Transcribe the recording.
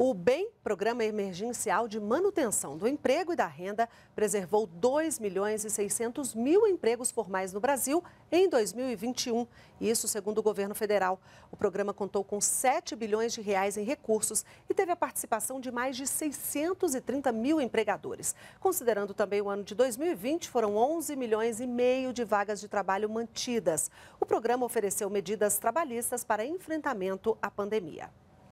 O BEM, Programa Emergencial de Manutenção do Emprego e da Renda, preservou 2 milhões e 600 mil empregos formais no Brasil em 2021, isso segundo o governo federal. O programa contou com 7 bilhões de reais em recursos e teve a participação de mais de 630 mil empregadores. Considerando também o ano de 2020, foram 11 milhões e meio de vagas de trabalho mantidas. O programa ofereceu medidas trabalhistas para enfrentamento à pandemia.